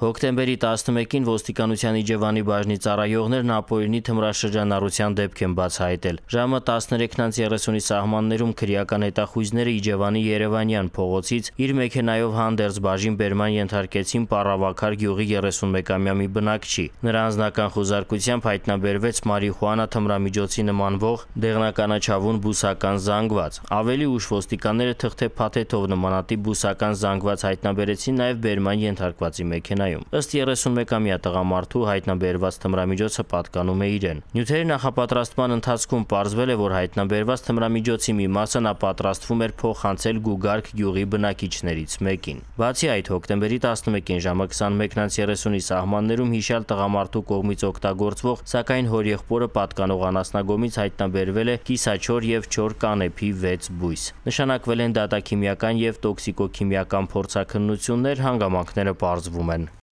Հոկտեմբերի 11-ին ոստիկանության Իջևանի բաժնի ծառայողներն ապօրինի թմրաշրջանառության դեպք են բացահայտել։ Ժամը 13:30-ի սահմաններում քրեական հետախույզները Իջևանի Երևանյան փողոցից իր մեքենայով հանդերձ բաժին բերման ենթարկեցին Պարավակար գյուղի 31-ամյա մի բնակչի։ Նրա անձնական խոզարկությամբ հայտնաբերվեց մարիխուանա թմրամիջոցի նմանվող դեղնականաչավուն բուսական զանգված։ Ավելի ուշ ոստիկանները թղթե փաթեթով նմանատիպ բուսական զանգված հայտնաբերեցին նաև բերման ենթարկվածի մեքենայում։ Գերմանիայում։ Ըստ 31-ամյա տղամարդու հայտնաբերված թմրամիջոցը պատկանում է իրեն։ Նյութերի նախապատրաստման ընթացքում պարզվել է, որ հայտնաբերված թմրամիջոցի մի մասը նա պատրաստվում էր փոխանցել Գուգարք գյուղի բնակիչներից մեկին։ Բացի այդ, հոկտեմբերի 11-ին ժամը 21:30-ի սահմաններում հիշյալ տղամարդու կողմից օգտագործվող, սակայն հորեղբորը պատկանող անասնագոմից հայտնաբերվել է կիսաչոր եւ չոր կանեփի 6 բույս։ Նշանակվել են դատաքիմիական եւ տոքսիկոքիմիական փորձաքննություններ, հանգամանքները բարձվում են։